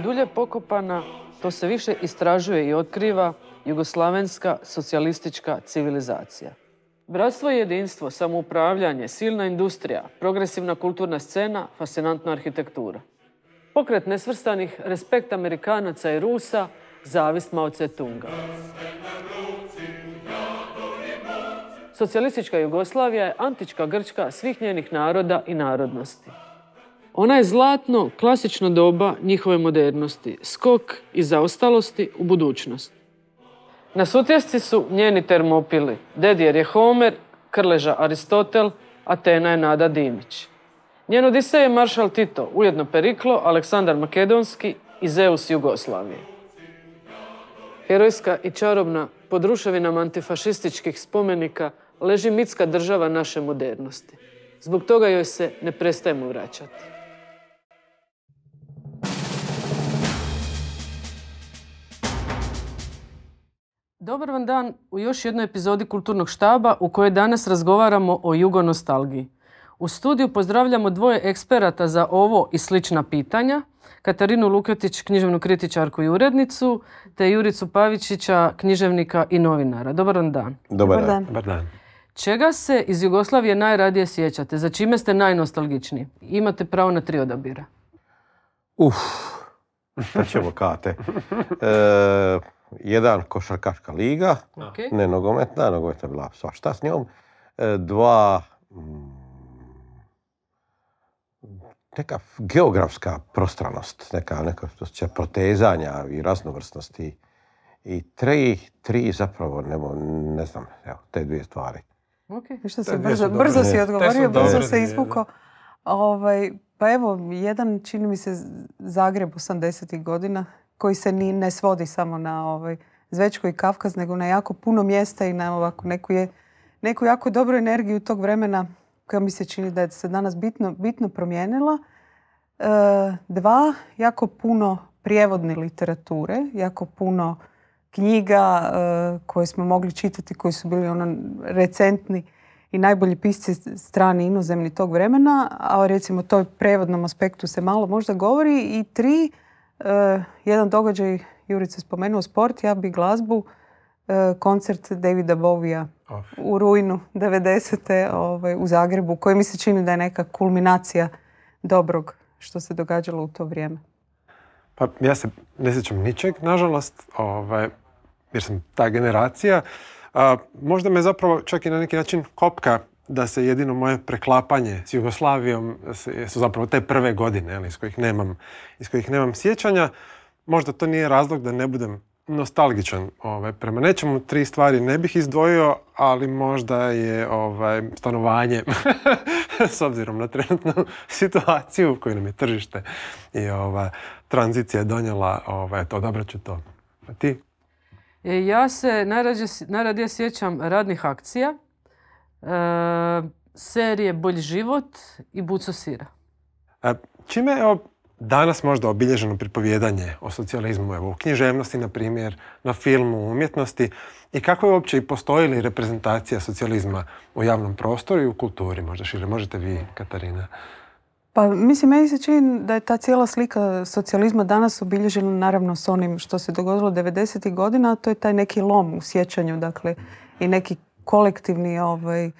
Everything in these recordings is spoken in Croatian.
dulje pokopana, to se više istražuje i otkriva jugoslavenska socijalistička civilizacija. Bratstvo i jedinstvo, samoupravljanje, silna industrija, progresivna kulturna scena, fascinantna arhitektura. Pokret nesvrstanih, respekt Amerikanaca i Rusa, zavist Mao Tse-tunga. Socijalistička Jugoslavija je antička Grčka svih njenih naroda i narodnosti. Ona je zlatno, klasično doba njihove modernosti, skok iz zaostalosti u budućnost. Na sutjesci su njeni termopili. Dedijer je Homer, Krleža Aristotel, Atena je Nada Dimić. Njen Odisej je maršal Tito, ujedno Periklo, Aleksandar Makedonski i Zeus Jugoslavije. Herojska i čarobna pod ruševinama antifašističkih spomenika leži mitska država naše modernosti. Zbog toga joj se ne prestajemo vraćati. Dobar vam dan u još jednoj epizodi Kulturnog štaba u kojoj danas razgovaramo o jugonostalgiji. U studiju pozdravljamo dvoje eksperata za ovo i slična pitanja. Katarinu Luketić, književnu kritičarku i urednicu, te Juricu Pavičića, književnika i novinara. Dobar vam dan. Dobar, dan. Dobar dan. Čega se iz Jugoslavije najradije sjećate? Za čime ste najnostalgičniji? Imate pravo na tri odabira. Uf, šta ćemo kate. E, jedan košarkaška liga, ne nogometna, nogometna je bila svašta s njom, e, dva mm, neka geografska prostranost, neka neka će protezanja i raznovrsnosti i tri, tri zapravo, ne znam, evo, te dvije stvari. Okay. E, što se brzo, brzo si odgovorio, brzo se izvukao. Ovaj, pa evo, jedan čini mi se Zagreb 80. ih godina koji se ni, ne svodi samo na ovaj, Zvečko i Kavkaz, nego na jako puno mjesta i na ovako neku, je, neku jako dobru energiju tog vremena koja mi se čini da je se danas bitno, bitno promijenila. E, dva, jako puno prijevodne literature, jako puno knjiga e, koje smo mogli čitati, koji su bili ono recentni i najbolji pisci strani inozemni tog vremena, a recimo toj prevodnom aspektu se malo možda govori. I tri, Eh, jedan događaj, Jurica spomenuo sport, ja bi glazbu, eh, koncert Davida Bovija u rujnu 90. Ovaj, u Zagrebu, koji mi se čini da je neka kulminacija dobrog što se događalo u to vrijeme. Pa ja se ne sjećam ničeg, nažalost, ovaj, jer sam ta generacija. možda me zapravo čak i na neki način kopka da se jedino moje preklapanje s Jugoslavijom su zapravo te prve godine ali, iz, kojih nemam, iz kojih nemam sjećanja. Možda to nije razlog da ne budem nostalgičan ovaj, prema nečemu. Tri stvari ne bih izdvojio, ali možda je ovaj, stanovanje s obzirom na trenutnu situaciju u kojoj nam je tržište i ova, tranzicija donijela, ovaj, to, odabrat ću to. A ti? E, ja se najradije sjećam radnih akcija E, serije Bolji život i Buco sira. E, čime je danas možda obilježeno pripovjedanje o socijalizmu evo, u književnosti, na primjer, na filmu, umjetnosti i kako je uopće i postoji reprezentacija socijalizma u javnom prostoru i u kulturi možda šire? Možete vi, Katarina? Pa mislim, meni se čini da je ta cijela slika socijalizma danas obilježena naravno s onim što se dogodilo 90. godina, a to je taj neki lom u sjećanju, dakle, i neki kolektivni ovaj,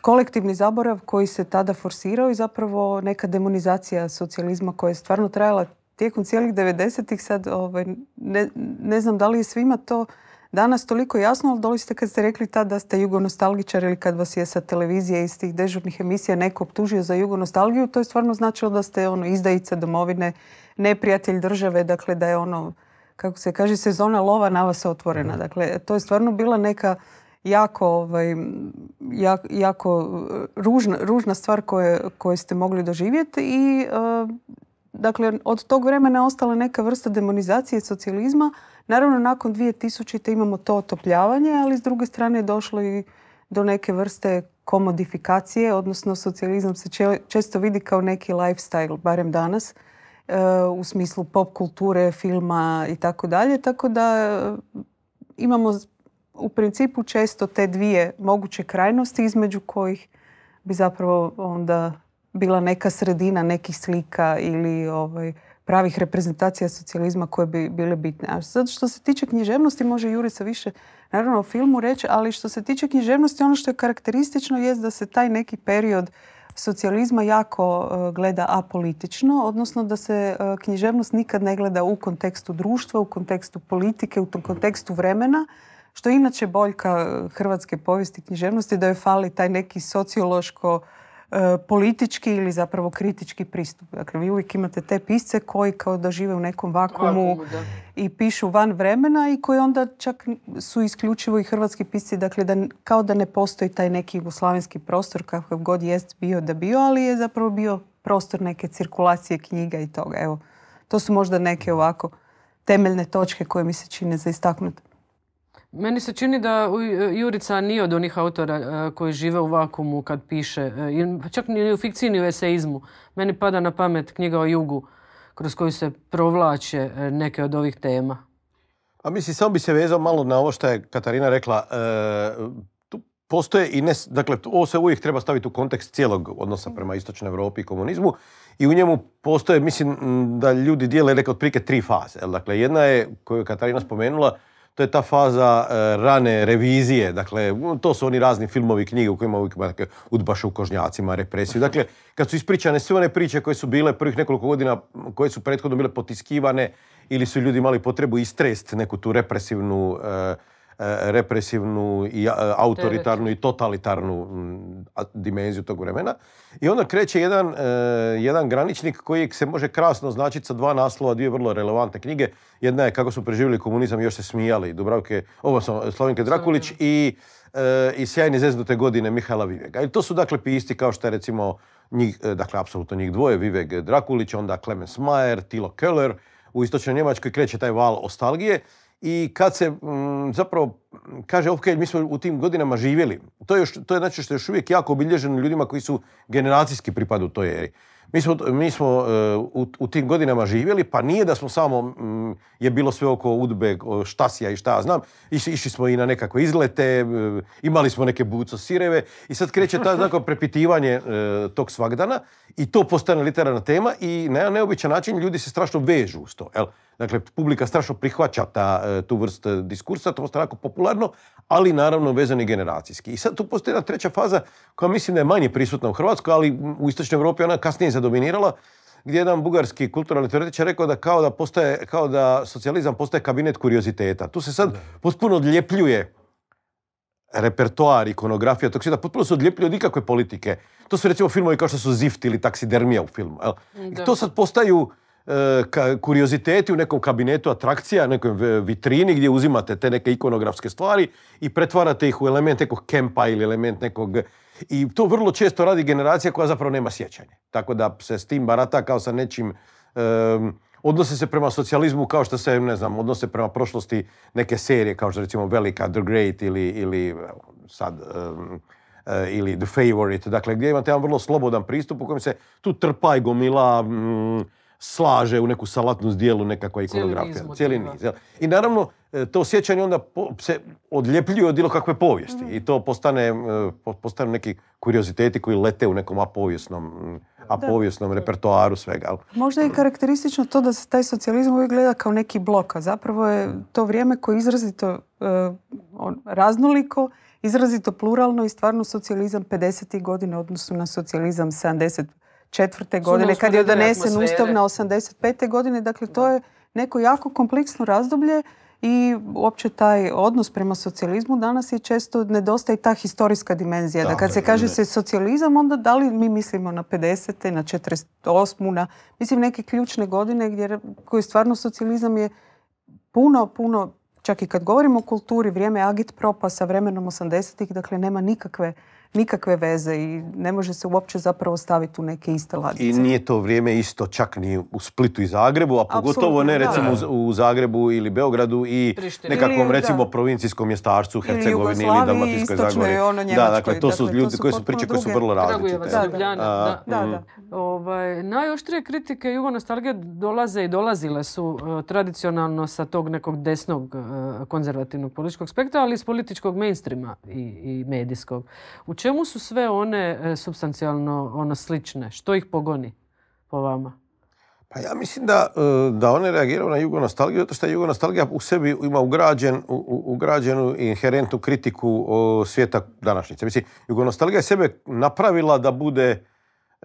kolektivni zaborav koji se tada forsirao i zapravo neka demonizacija socijalizma koja je stvarno trajala tijekom cijelih 90-ih sad ovaj, ne, znam da li je svima to danas toliko jasno, ali doli ste kad ste rekli tada da ste jugonostalgičar ili kad vas je sa televizije iz tih dežurnih emisija neko optužio za jugonostalgiju, to je stvarno značilo da ste ono izdajica domovine, neprijatelj države, dakle da je ono, kako se kaže, sezona lova na vas otvorena. Dakle, to je stvarno bila neka jako, ovaj, jako, e, ružna, ružna stvar koje, koje ste mogli doživjeti i e, dakle, od tog vremena ostala neka vrsta demonizacije socijalizma. Naravno, nakon 2000. imamo to otopljavanje, ali s druge strane je došlo i do neke vrste komodifikacije, odnosno socijalizam se često vidi kao neki lifestyle, barem danas, e, u smislu pop kulture, filma i tako dalje. Tako da imamo u principu često te dvije moguće krajnosti između kojih bi zapravo onda bila neka sredina nekih slika ili ovaj, pravih reprezentacija socijalizma koje bi bile bitne. A sad što se tiče književnosti, može Jurica više naravno o filmu reći, ali što se tiče književnosti, ono što je karakteristično je da se taj neki period socijalizma jako e, gleda apolitično, odnosno da se e, književnost nikad ne gleda u kontekstu društva, u kontekstu politike, u tom kontekstu vremena, što je inače boljka e, hrvatske povijesti književnosti, da joj fali taj neki sociološko e, politički ili zapravo kritički pristup. Dakle, vi uvijek imate te pisce koji kao da žive u nekom vakumu i pišu van vremena i koji onda čak su isključivo i hrvatski pisci, dakle da, kao da ne postoji taj neki jugoslavenski prostor kakav god jest bio da bio, ali je zapravo bio prostor neke cirkulacije knjiga i toga. Evo, to su možda neke ovako temeljne točke koje mi se čine za istaknuti. Meni se čini da e, Jurica nije od onih autora e, koji žive u vakumu kad piše, e, čak ni u fikciji u eseizmu. Meni pada na pamet knjiga o jugu kroz koju se provlače neke od ovih tema. A mislim, samo bi se vezao malo na ovo što je Katarina rekla. tu postoje i ne, dakle, ovo se uvijek treba staviti u kontekst cijelog odnosa prema istočnoj Europi i komunizmu. I u njemu postoje, mislim, da ljudi dijele neke otprilike tri faze. Dakle, jedna je, koju je Katarina spomenula, to je ta faza e, rane revizije, dakle, to su oni razni filmovi, knjige u kojima uvijek ima u kožnjacima, represiju. Dakle, kad su ispričane sve one priče koje su bile prvih nekoliko godina, koje su prethodno bile potiskivane ili su ljudi imali potrebu istrest neku tu represivnu e, E, represivnu i e, autoritarnu i totalitarnu dimenziju tog vremena. I onda kreće jedan, e, jedan graničnik koji se može krasno značiti sa dva naslova, dvije vrlo relevantne knjige. Jedna je Kako su preživjeli komunizam i još se smijali Dubravke, ovo sam Drakulić i, i Sjajni zeznute godine Mihajla Vivega. I to su dakle pisti kao što je recimo njih, dakle apsolutno njih dvoje, Viveg Drakulić, onda Clemens Mayer, Tilo Keller, u istočnoj Njemačkoj kreće taj val ostalgije i kad se mm, zapravo kaže, ok, mi smo u tim godinama živjeli. To je, to je znači što je još uvijek jako obilježeno ljudima koji su generacijski pripadu toj eri. Mi smo, e, u, tim godinama živjeli, pa nije da smo samo, mm, je bilo sve oko udbe, šta si ja i šta ja znam, išli, smo i na nekakve izlete, e, imali smo neke buco sireve i sad kreće ta znako prepitivanje e, tog svagdana i to postane literarna tema i na jedan neobičan način ljudi se strašno vežu uz to. Jel? Dakle, publika strašno prihvaća ta, e, tu vrst e, diskursa, to je popularno, ali naravno vezani generacijski. I sad tu postoji jedna treća faza koja mislim da je manje prisutna u Hrvatskoj, ali u Istočnoj Europi ona kasnije zadominirala, gdje jedan bugarski kulturalni teoretičar rekao da kao da, postaje, kao da socijalizam postaje kabinet kurioziteta. Tu se sad potpuno odljepljuje repertoar, ikonografija tog se potpuno se odljepljuje od ikakve politike. To su recimo filmovi kao što su Zift ili Taksidermija u filmu. I to sad postaju E, kurioziteti u nekom kabinetu atrakcija, nekoj vitrini gdje uzimate te neke ikonografske stvari i pretvarate ih u element nekog kempa ili element nekog... I to vrlo često radi generacija koja zapravo nema sjećanje. Tako da se s tim barata kao sa nečim... E, odnose se prema socijalizmu kao što se, ne znam, odnose prema prošlosti neke serije kao što recimo Velika, The Great ili, sad... E, ili The Favorite, dakle gdje imate jedan vrlo slobodan pristup u kojem se tu trpa i gomila mm, slaže u neku salatnu zdjelu nekakva ikonografija. Cijeli niz. I naravno, e, to sjećanje onda se odljepljuje od bilo kakve povijesti. Mhm. I to postane, e, postanu neki kurioziteti koji lete u nekom apovijesnom, povijesnom repertoaru svega. Možda je karakteristično to da se taj socijalizam uvijek gleda kao neki blok, a zapravo je mhm. to vrijeme koje je izrazito e, raznoliko, izrazito pluralno i stvarno socijalizam 50. godine odnosu na socijalizam 70. Četvrte godine, kad je donesen ustav na 85. godine. Dakle, to je neko jako kompleksno razdoblje i uopće taj odnos prema socijalizmu danas je često nedostaje ta historijska dimenzija. Da, kad se kaže se socijalizam, onda da li mi mislimo na 50. na 48. na mislim neke ključne godine gdje, koji stvarno socijalizam je puno, puno, čak i kad govorimo o kulturi, vrijeme agit propa sa vremenom 80 dakle nema nikakve nikakve veze i ne može se uopće zapravo staviti u neke iste ladice. I nije to vrijeme isto čak ni u Splitu i Zagrebu, a pogotovo ne recimo u Zagrebu ili Beogradu i nekakvom recimo provincijskom mjestarcu, Hercegovini ili, ili Dalmatinskoj Zagori. Ono da, dakle, to su dakle, ljudi koji su priče koje su vrlo različite. Da, da. Mhm. Ovaj, najoštrije kritike nostalgije dolaze i dolazile su e, tradicionalno sa tog nekog desnog e, konzervativnog političkog spektra, ali iz političkog mainstreama i, i medijskog. U čemu su sve one e, substancijalno ono, slične? Što ih pogoni po vama? Pa ja mislim da, e, da one reagiraju na jugonostalgiju, zato što je jugonostalgija u sebi ima ugrađen, u, ugrađenu inherentnu kritiku o, svijeta današnjice. Mislim, jugonostalgija je sebe napravila da bude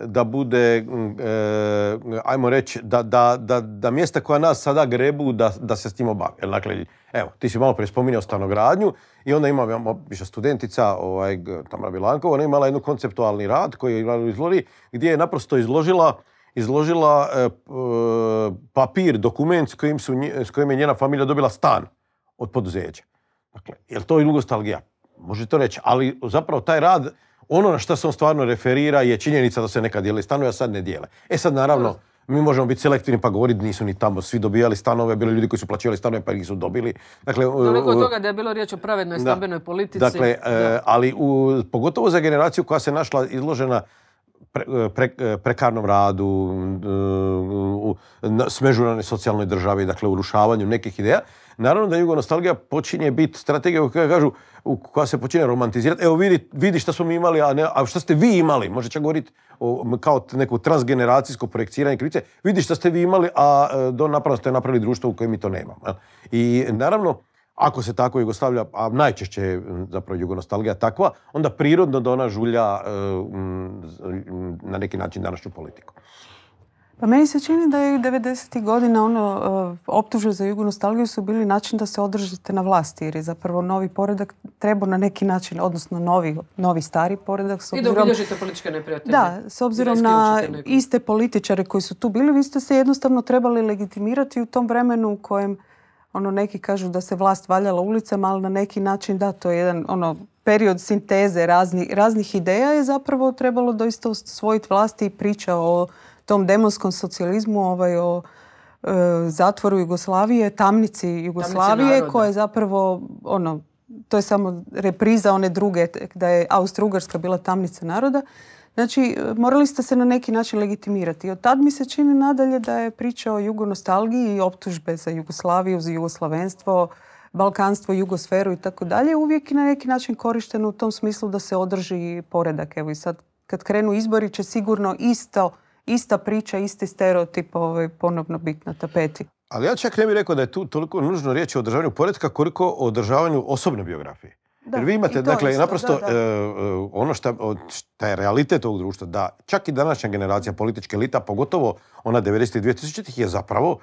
da bude, mm, e, ajmo reći, da, mjesta koja nas sada grebu da, se s tim obave. Dakle, evo, ti si malo prije spominjao stanogradnju i onda imamo više studentica, ovaj, Tamara Bilankova, ona imala jednu konceptualni rad koji je u gdje je naprosto izložila izložila e, e, papir, dokument s kojim, je njena familija dobila stan od poduzeća. Dakle, to i nostalgija? Možete to reći, ali zapravo taj rad ono na što se on stvarno referira je činjenica da se nekad dijeli stanovi, a sad ne dijele. E sad naravno, mi možemo biti selektivni pa govoriti nisu ni tamo svi dobijali stanove, bili ljudi koji su plaćivali stanove pa ih nisu dobili. Dakle, od toga da je bilo riječ o pravednoj stambenoj politici. Dakle, e, ali u, pogotovo za generaciju koja se našla izložena E, e, prekarnom radu, e, smežuranoj socijalnoj državi, dakle urušavanju nekih ideja. Naravno da jugonostalgija počinje biti strategija koja kažu, koja se počinje romantizirati. Evo vidi, vidi šta smo mi imali, a, ne, a šta ste vi imali. Možda će govoriti kao neko transgeneracijsko projekciranje krivice. Vidi šta ste vi imali, a do napravo ste napravili društvo u kojem mi to nemamo. I naravno, ako se tako Jugoslavija, a najčešće je zapravo jugonostalgija takva, onda prirodno da ona žulja e, na neki način današnju politiku. Pa meni se čini da je 90. godina ono, e, optužbe za jugonostalgiju su bili način da se održite na vlasti, jer je zapravo novi poredak trebao na neki način, odnosno novi, stari poredak. S I da obilježite političke neprijatelje. Da, s obzirom na iste političare koji su tu bili, vi ste se jednostavno trebali legitimirati u tom vremenu u kojem ono neki kažu da se vlast valjala ulicama, ali na neki način da, to je jedan ono period sinteze razni, raznih ideja je zapravo trebalo doista usvojiti vlasti i priča o tom demonskom socijalizmu, ovaj, o e, zatvoru Jugoslavije, tamnici Jugoslavije Tamnici koja je zapravo ono, to je samo repriza one druge, da je Austro-Ugarska bila tamnica naroda. Znači, e, morali ste se na neki način legitimirati. od tad mi se čini nadalje da je priča o jugonostalgiji i optužbe za Jugoslaviju, za jugoslavenstvo, balkanstvo, jugosferu i tako dalje, uvijek na neki način korišteno u tom smislu da se održi poredak. Evo i sad kad krenu izbori će sigurno isto, ista priča, isti stereotip ovaj, ponovno biti na tapeti. Ali ja čak ne bih rekao da je tu toliko nužno riječ o održavanju poredka koliko o održavanju osobne biografije. Jer vi imate, dakle, naprosto e, e, ono šta, je realitet ovog društva, da čak i današnja generacija političke elita, pogotovo ona 90. i 2000. je zapravo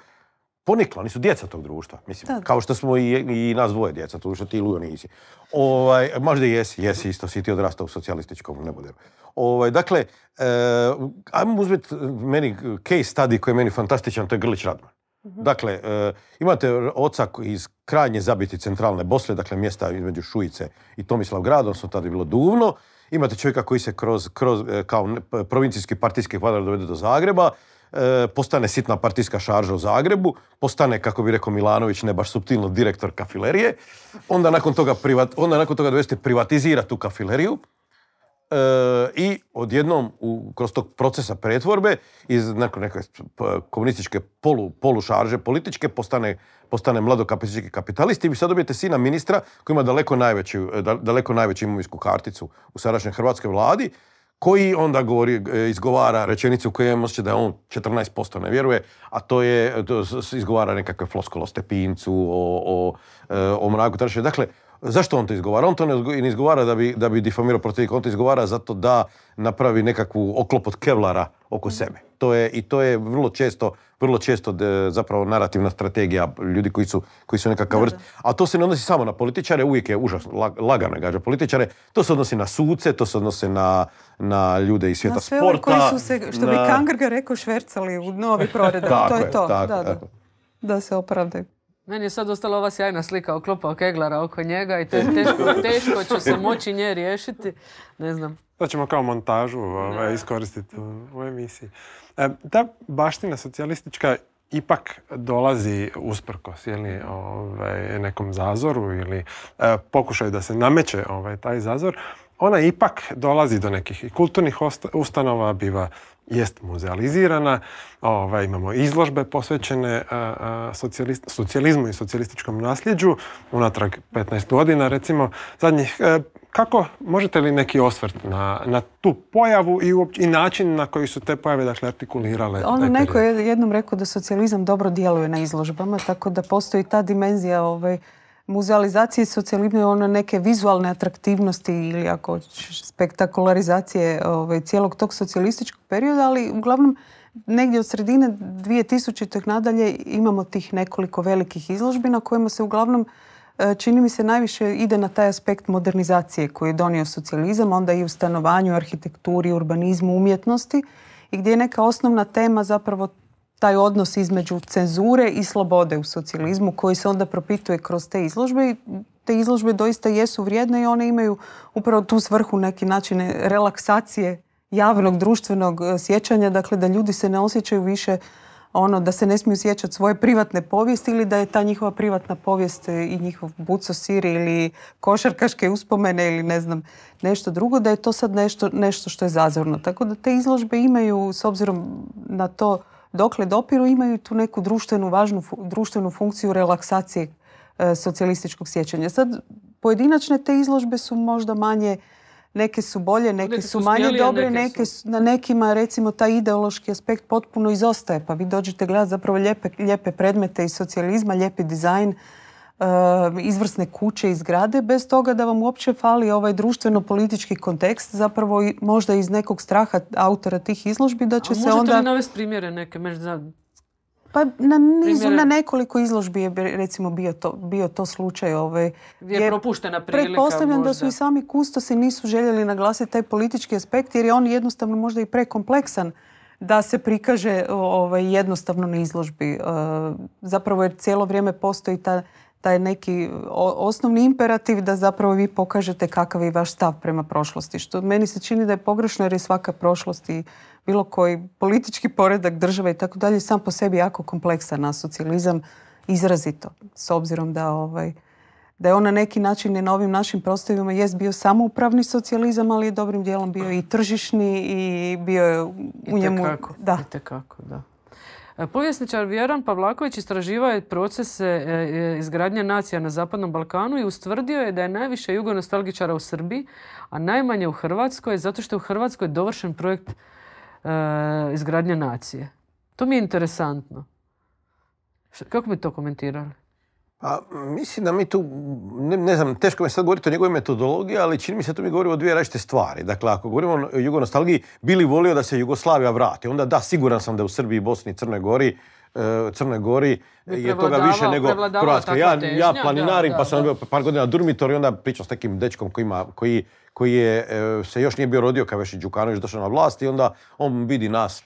ponikla, oni su djeca tog društva. Mislim, kao što smo i, i nas dvoje djeca, to što ti Lujo nisi. Ovaj, možda jesi, jesi isto, si ti odrastao u socijalističkom, ne ovaj, dakle, e, ajmo uzmeti meni case study koji je meni fantastičan, to je Grlić Radman. Mhm. Dakle, e, imate oca iz krajnje zabiti centralne Bosne, dakle mjesta između Šujice i Tomislav grad, odnosno tada je bilo Duvno. Imate čovjeka koji se kroz, e, kao provincijski partijski kvadar dovede do Zagreba, e, postane sitna partijska šarža u Zagrebu, postane, kako bi rekao Milanović, ne baš subtilno direktor kafilerije, onda nakon toga, onda nakon toga dovesti privatizira tu kafileriju, E, i odjednom kroz tog procesa pretvorbe iz nakon neke komunističke polu, političke postane, postane mladokapički kapitalist i vi sad dobijete sina ministra koji ima daleko najveću, e, daleko najveću imovinsku karticu u sadašnjoj hrvatskoj vladi koji onda govori, e, izgovara rečenicu u kojoj je da on 14% ne vjeruje, a to je, to izgovara nekakve floskolo o stepincu, o, o, o mraku Dakle, Zašto on to izgovara? On to ne izgovara da bi, da bi difamirao protivnika, on to izgovara zato da napravi nekakvu oklop od kevlara oko mhm. sebe. To je, I to je vrlo često, vrlo često zapravo narativna strategija ljudi koji su, koji su nekakav vrst. A to se ne odnosi samo na političare, uvijek je užasno, lagano lagano gađa političare. To se odnosi na suce, to se odnosi na, na ljude iz svijeta na sve Koji su se, što bi Kangrga rekao, švercali u novi proredak. to je to. da, da se opravdaju. Meni je sad ostala ova sjajna slika oklopa keglara oko njega i je e. teško, teško će se moći nje riješiti. Ne znam. To ćemo kao montažu ovaj, iskoristiti u, emisiji. E, ta baština socijalistička ipak dolazi usprkos ili ovaj, nekom zazoru ili e, pokušaju da se nameće ovaj, taj zazor ona ipak dolazi do nekih i kulturnih ustanova, biva jest muzealizirana. Ovaj, imamo izložbe posvećene e, e, socijalizmu i socijalističkom nasljeđu unatrag 15 godina recimo zadnjih. E, kako možete li neki osvrt na, na tu pojavu i, i način na koji su te pojave dakle, artikulirale? Ono neko je jednom rekao da socijalizam dobro djeluje na izložbama, tako da postoji ta dimenzija ovaj, muzealizacije socijalizma ona neke vizualne atraktivnosti ili ako spektakularizacije ovaj, cijelog tog socijalističkog perioda, ali uglavnom negdje od sredine 2000-ih nadalje imamo tih nekoliko velikih izložbi na kojima se uglavnom e, čini mi se najviše ide na taj aspekt modernizacije koji je donio socijalizam, onda i u stanovanju, arhitekturi, urbanizmu, umjetnosti i gdje je neka osnovna tema zapravo taj odnos između cenzure i slobode u socijalizmu koji se onda propituje kroz te izložbe i te izložbe doista jesu vrijedne i one imaju upravo tu svrhu neki način relaksacije javnog društvenog e, sjećanja, dakle da ljudi se ne osjećaju više ono da se ne smiju sjećati svoje privatne povijesti ili da je ta njihova privatna povijest e, i njihov buco siri ili košarkaške uspomene ili ne znam nešto drugo, da je to sad nešto, nešto što je zazorno. Tako da te izložbe imaju s obzirom na to dokle dopiru imaju tu neku društvenu važnu društvenu funkciju relaksacije e, socijalističkog sjećanja. Sad pojedinačne te izložbe su možda manje neke su bolje, neke, su manje dobre, neke, na nekima recimo taj ideološki aspekt potpuno izostaje, pa vi dođete gledati zapravo lijepe, lijepe predmete iz socijalizma, lijepi dizajn, izvrsne kuće i zgrade bez toga da vam uopće fali ovaj društveno-politički kontekst zapravo možda iz nekog straha autora tih izložbi da će se onda... Možete li navesti primjere neke? Možda... Pa na, nizu, na nekoliko izložbi je recimo bio to, slučaj. Ovaj, je propuštena prilika Pretpostavljam da su i sami kustosi nisu željeli naglasiti taj politički aspekt jer je on jednostavno možda i prekompleksan da se prikaže ovaj, jednostavno na izložbi. Zapravo jer cijelo vrijeme postoji ta taj neki osnovni imperativ da zapravo vi pokažete kakav je vaš stav prema prošlosti. Što meni se čini da je pogrešno jer je svaka prošlost i bilo koji politički poredak države i tako dalje sam po sebi jako kompleksan, na socijalizam izrazito s obzirom da ovaj da je on na neki način i na ovim našim prostorima jest bio samoupravni socijalizam, ali je dobrim dijelom bio i tržišni i bio je u njemu... da. E, povjesničar Vjeran Pavlaković istraživao je procese e, e, izgradnje nacija na Zapadnom Balkanu i ustvrdio je da je najviše jugonostalgičara u Srbiji, a najmanje u Hrvatskoj, zato što je u Hrvatskoj dovršen projekt izgradnje nacije. To mi je interesantno. Kako bi to komentirali? A, mislim da mi tu, ne, znam, teško mi sad govoriti o njegovoj metodologiji, ali čini mi se da mi govorimo o dvije različite stvari. Dakle, ako govorimo o jugonostalgiji, bili volio da se Jugoslavija vrati. Onda da, siguran sam da u Srbiji, Bosni i Crnoj Gori eh, Crnoj Gori je toga više nego Hrvatska. Ja, ja planinarim pa sam bio par godina durmitor i onda pričao s nekim dečkom koji, ima, koji, koji je, eh, se još nije bio rodio kad veši Đukanović došao na vlast i onda on vidi nas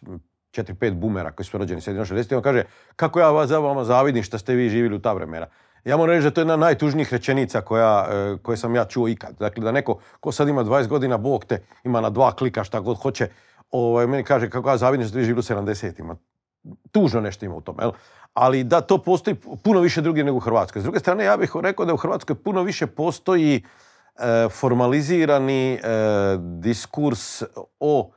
četiri, pet bumera koji su rođeni 1960 i on kaže kako ja vas vama zavidim što ste vi živjeli u ta vremena. Ja moram reći da to je jedna najtužnijih rečenica koja, e, koje sam ja čuo ikad. Dakle, da neko ko sad ima 20 godina, Bog te ima na dva klika šta god hoće, ovaj, meni kaže kako ja zavidim što ti živio u 70-ima. Tužno nešto ima u tome, jel? Ali da, to postoji puno više drugi nego u Hrvatskoj. S druge strane, ja bih rekao da u Hrvatskoj puno više postoji e, formalizirani e, diskurs o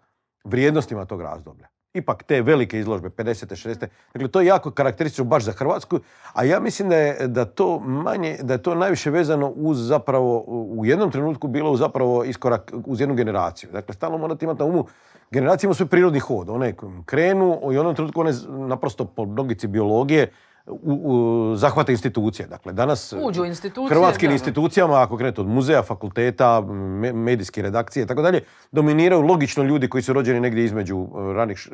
vrijednostima tog razdoblja ipak te velike izložbe, 50. 60. Dakle, to je jako karakteristično baš za Hrvatsku, a ja mislim da je da to manje, da je to najviše vezano uz zapravo, u jednom trenutku bilo zapravo iskorak uz jednu generaciju. Dakle, stalno morate imati na umu, generacije imaju svoj prirodni hod. One krenu, i u jednom trenutku one naprosto po logici biologije u, zahvate institucije. Dakle, danas Uđu hrvatskim institucijama, ako krenete od muzeja, fakulteta, medijske redakcije i tako dalje, dominiraju logično ljudi koji su rođeni negdje između e, ranih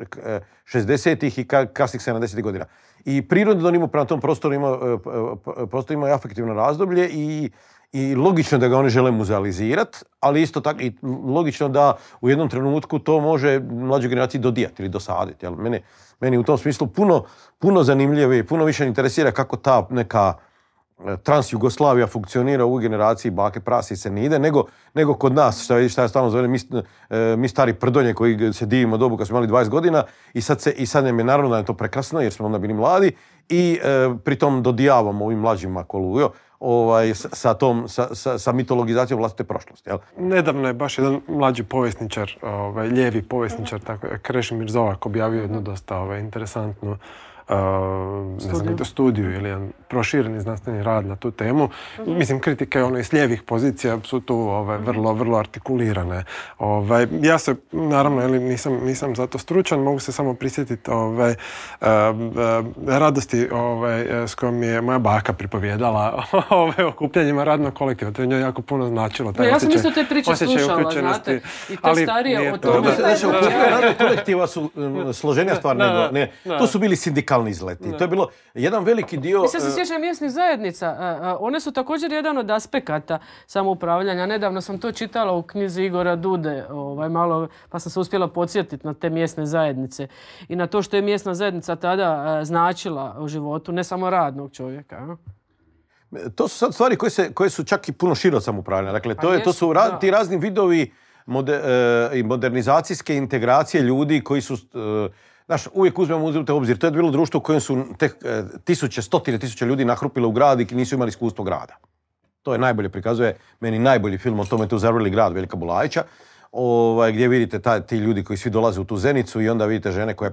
60-ih e, i kasnih 70-ih godina. I prirodno da on prema tom prostoru imaju e, afektivno razdoblje i i logično da ga oni žele muzealizirati, ali isto tako i logično da u jednom trenutku to može mlađoj generaciji dodijati ili dosaditi. Jel? Mene, meni u tom smislu puno, puno zanimljivije i puno više interesira kako ta neka e, transjugoslavija funkcionira u generaciji bake prasice ne ide, nego, nego kod nas, šta, šta ja stalno zovem, mi, e, mi, stari prdonje koji se divimo dobu kad smo imali 20 godina i sad, se, i sad nam je naravno da je to prekrasno jer smo onda bili mladi i e, pritom dodijavamo ovim mlađima kolujo ovaj, sa, tom, sa, sa, mitologizacijom vlastite prošlosti. Jel? Nedavno je baš jedan mlađi povjesničar, ovaj, lijevi povjesničar, tako, Krešimir Zovak, objavio jednu dosta ovaj, interesantnu ne znam, studiju ili prošireni znanstveni rad na tu temu. Mislim, kritike ono, iz lijevih pozicija su tu vrlo, vrlo artikulirane. Ovaj, ja se, naravno, nisam, za to stručan, mogu se samo prisjetiti radosti s kojom je moja baka pripovjedala ovaj, okupljanjima radnog kolektiva. To je njoj jako puno značilo. ja sam isto te priče slušala, znate. I to starije od Znači, kolektiva su složenija stvar. Ne, To su bili sindikati lokalni izleti. To je bilo jedan veliki dio... Mi se e, sjećam mjesnih zajednica. E, e, one su također jedan od aspekata samoupravljanja. Nedavno sam to čitala u knjizi Igora Dude, ovaj, malo, pa sam se uspjela podsjetiti na te mjesne zajednice i na to što je mjesna zajednica tada značila u životu, ne samo radnog čovjeka. To su sad stvari koje, koje su čak i puno širo samoupravljanja. Dakle, pa to, je, to su ti razni vidovi i modernizacijske integracije ljudi koji su Znaš, uvijek uzmemo u obzir, to je bilo društvo u kojem su tek e, tisuće, stotine tisuća ljudi nahrupile u grad i nisu imali iskustvo grada. To je najbolje prikazuje, meni najbolji film o tome tu zavrli grad Velika Bulajića, ovaj, gdje vidite ti ljudi koji svi dolaze u tu zenicu i onda vidite žene koje,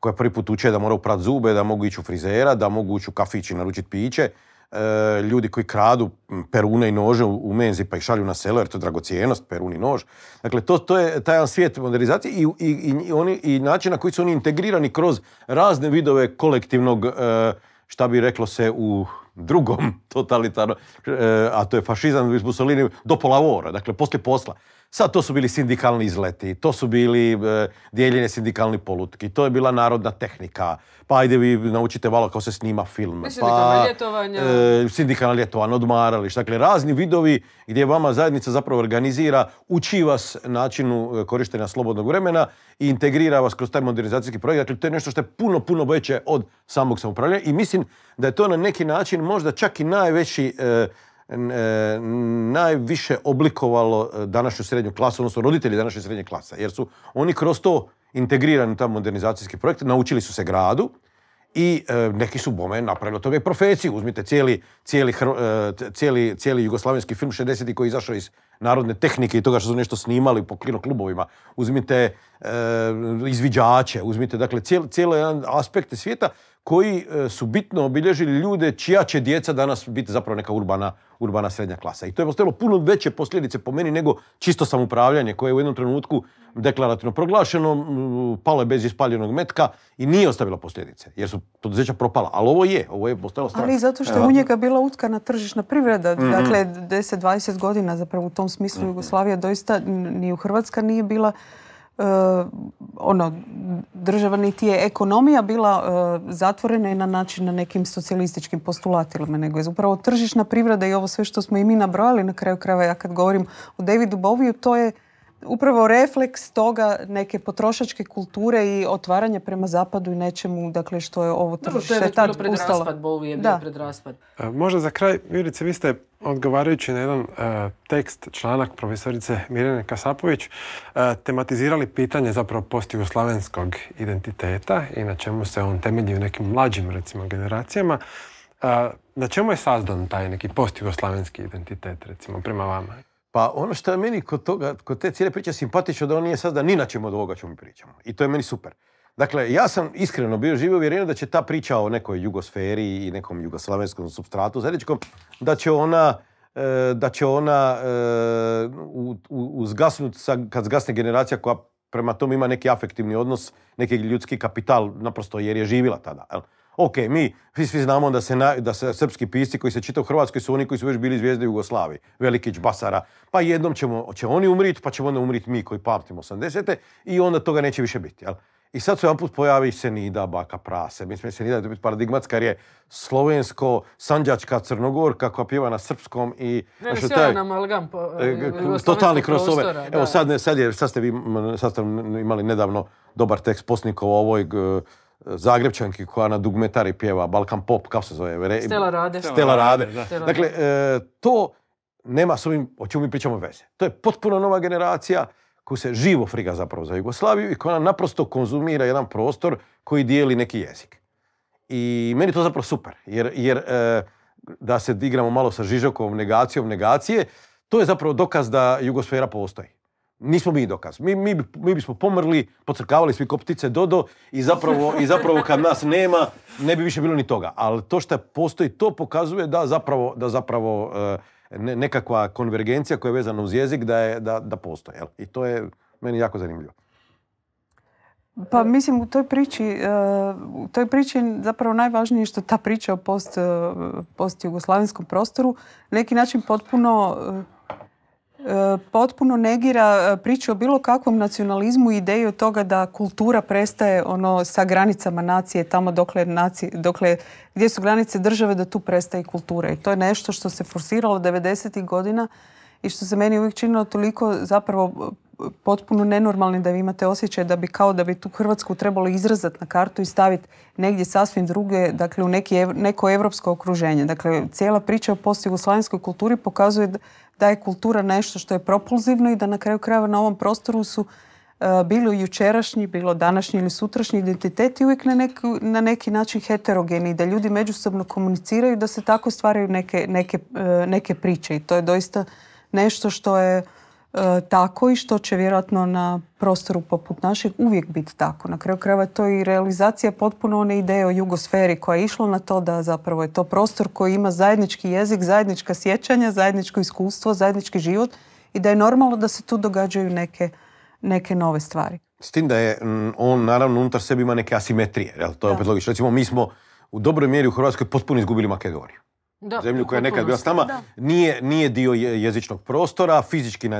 koje prvi put uče da moraju prat zube, da mogu ići u frizera, da mogu ići u kafić i naručiti piće. E, ljudi koji kradu perune i nože u, menzi pa ih šalju na selo jer to je dragocijenost, perun i nož. Dakle, to, to je taj jedan svijet modernizacije i, i, i, oni, i način na koji su oni integrirani kroz razne vidove kolektivnog, e, šta bi reklo se u drugom totalitarnom, e, a to je fašizam iz Mussolini, do polavora, dakle, poslije posla. Sad to su bili sindikalni izleti, to su bili e, dijeljene sindikalni polutki, to je bila narodna tehnika, pa ajde vi naučite malo kako se snima film. Pa, e, sindikalna ljetovanja. odmarališ. Dakle, razni vidovi gdje vama zajednica zapravo organizira, uči vas načinu e, korištenja slobodnog vremena i integrira vas kroz taj modernizacijski projekt. Dakle, to je nešto što je puno, puno veće od samog samoupravljanja i mislim da je to na neki način možda čak i najveći E, najviše oblikovalo e, današnju srednju klasu, odnosno roditelji današnje srednje klasa. Jer su oni kroz to integrirani u taj modernizacijski projekt, naučili su se gradu i e, neki su bome napravili od toga i profeciju. Uzmite cijeli, cijeli, jugoslavenski film 60. koji je izašao iz narodne tehnike i toga što su nešto snimali po kino klubovima. Uzmite E, izviđače, uzmite, dakle, cijelo jedan aspekte svijeta koji e, su bitno obilježili ljude čija će djeca danas biti zapravo neka urbana, urbana srednja klasa. I to je postavilo puno veće posljedice po meni nego čisto samoupravljanje koje je u jednom trenutku deklarativno proglašeno, palo je bez ispaljenog metka i nije ostavilo posljedice, jer su poduzeća propala. Ali ovo je, ovo je postalo Ali zato što je u njega bila utkana tržišna privreda. Mm-hmm. Dakle, 10-20 godina zapravo u tom smislu mm Jugoslavija doista ni u Hrvatska nije bila Eh, ono, država niti je ekonomija bila eh, zatvorena i na način na nekim socijalističkim postulatima, nego je upravo tržišna privreda i ovo sve što smo i mi nabrojali na kraju krajeva. Ja kad govorim o Davidu Boviju, to je upravo refleks toga neke potrošačke kulture i otvaranje prema zapadu i nečemu dakle, što je ovo tržište tad raspad, bol je da. pred raspad. E, možda za kraj, Jurice, vi ste odgovarajući na jedan e, tekst, članak profesorice Mirjane Kasapović, e, tematizirali pitanje zapravo postjugoslavenskog identiteta i na čemu se on temelji u nekim mlađim, recimo, generacijama. Na čemu je sazdan taj neki postjugoslavenski identitet, recimo, prema vama? Pa ono što je meni kod, toga, kod te cijele priče simpatično da on nije sada ni na čemu od ovoga čemu mi pričamo. I to je meni super. Dakle, ja sam iskreno bio živio uvjeren da će ta priča o nekoj jugosferi i nekom jugoslavenskom substratu zajedničkom, da će ona e, da će ona e, uzgasnuti kad zgasne generacija koja prema tom ima neki afektivni odnos, neki ljudski kapital, naprosto jer je živila tada. Ok, mi svi, svi znamo da se, da se srpski pisci koji se čita u Hrvatskoj su oni koji su već bili zvijezde Jugoslavije. Velikić, Basara. Pa jednom ćemo, će oni umriti, pa ćemo onda umriti mi koji pamtimo 80 i onda toga neće više biti. Jel? I sad se jedan put pojavi nida baka prase. Mislim, da je biti paradigmatska jer je slovensko, sanđačka, crnogorka koja pjeva na srpskom i... Ne, ne, taj, amalgam e, e, Totalni krosove. Evo sad, sad, je, sad ste vi imali nedavno dobar tekst Posnikov o ovoj Zagrebčanki koja na dugmetari pjeva Balkan Pop, kao se zove? Rade. Stela Rade. Stela Rade. Dakle, e, to nema s ovim o čemu mi pričamo veze. To je potpuno nova generacija koju se živo friga zapravo za Jugoslaviju i koja naprosto konzumira jedan prostor koji dijeli neki jezik. I meni to zapravo super, jer, jer e, da se igramo malo sa Žižokovom negacijom negacije, to je zapravo dokaz da Jugosfera postoji. Nismo mi dokaz. Mi, mi, mi bismo pomrli, pocrkavali svi koptice Dodo i zapravo, i zapravo kad nas nema ne bi više bilo ni toga. Ali to što postoji, to pokazuje da zapravo, da zapravo eh, nekakva konvergencija koja je vezana uz jezik da, je, da, da postoji. I to je meni jako zanimljivo. Pa mislim u toj priči, eh, u toj priči zapravo najvažnije što ta priča o post, eh, post jugoslavenskom prostoru neki način potpuno potpuno negira e, priču o bilo kakvom nacionalizmu i ideju toga da kultura prestaje ono sa granicama nacije tamo dokle, nacije, dokle gdje su granice države da tu prestaje kultura. I to je nešto što se forsiralo 90. godina i što se meni uvijek činilo toliko zapravo potpuno nenormalni da vi imate osjećaj da bi kao da bi tu Hrvatsku trebalo izrezati na kartu i staviti negdje sasvim druge, dakle u neki neko evropsko okruženje. Dakle, cijela priča o slavinskoj kulturi pokazuje da je kultura nešto što je propulzivno i da na kraju krajeva na ovom prostoru su e, bilo jučerašnji, bilo današnji ili sutrašnji identiteti uvijek na neki, na neki način heterogeni, da ljudi međusobno komuniciraju, da se tako stvaraju neke, neke, e, neke priče i to je doista nešto što je E, tako i što će vjerojatno na prostoru poput našeg uvijek biti tako. Na kraju krajeva to i realizacija potpuno one ideje o jugosferi koja je išla na to da zapravo je to prostor koji ima zajednički jezik, zajednička sjećanja, zajedničko iskustvo, zajednički život i da je normalno da se tu događaju neke, neke nove stvari. S tim da je on naravno unutar sebe ima neke asimetrije, jel? to je opet logično. Recimo mi smo u dobroj mjeri u Hrvatskoj potpuno izgubili Makedoniju zemlju koja je nekad bila s nama, nije, nije dio jezičnog prostora, fizički je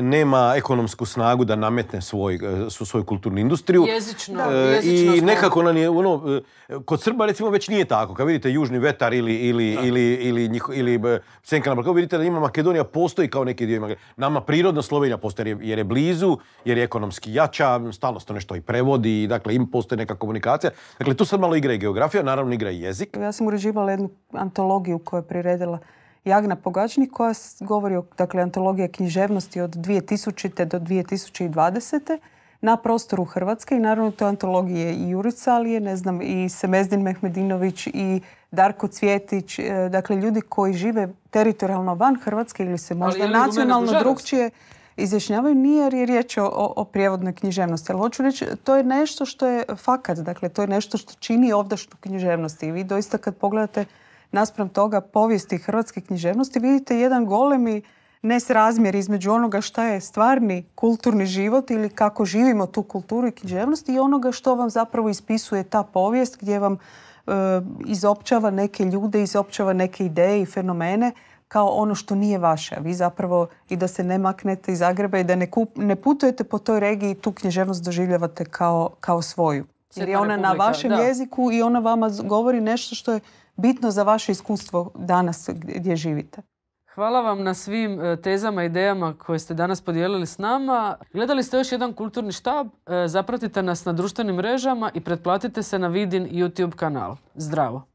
nema ekonomsku snagu da nametne svoj, e, svoju kulturnu industriju. Jezično. E, I nekako nam je, ono, e, kod Srba recimo već nije tako. Kad vidite Južni vetar ili, ili, ili, ili, ili Senka na Balkanu, vidite da ima Makedonija postoji kao neki dio. Nama prirodna Slovenija postoji jer je, jer je blizu, jer je ekonomski jača, stalno se to nešto i prevodi, dakle im postoji neka komunikacija. Dakle, tu sad malo igra i geografija, naravno igra i jezik. Ja sam uređivala jednu antologiju koju je priredila Jagna Pogačnik koja govori o dakle, antologije književnosti od 2000. do 2020. na prostoru Hrvatske i naravno to antologije i Jurica, ne znam i Semezdin Mehmedinović i Darko Cvjetić, e, dakle ljudi koji žive teritorijalno van Hrvatske ili se možda nacionalno drugčije izjašnjavaju nije jer je riječ o, o prijevodnoj književnosti. Ali hoću reći, to je nešto što je fakat, dakle to je nešto što čini ovdašnju književnost. I vi doista kad pogledate naspram toga povijesti hrvatske književnosti vidite jedan golemi nesrazmjer između onoga šta je stvarni kulturni život ili kako živimo tu kulturu i književnost i onoga što vam zapravo ispisuje ta povijest gdje vam e, izopćava neke ljude, izopćava neke ideje i fenomene kao ono što nije vaše. Vi zapravo i da se ne maknete iz Zagreba i da ne, ne putujete po toj regiji, tu književnost doživljavate kao, kao svoju. Jer je ona na vašem jeziku i ona vama govori nešto što je bitno za vaše iskustvo danas gdje živite. Hvala vam na svim e, tezama i idejama koje ste danas podijelili s nama. Gledali ste još jedan kulturni štab, e, zapratite nas na društvenim mrežama i pretplatite se na Vidin YouTube kanal. Zdravo!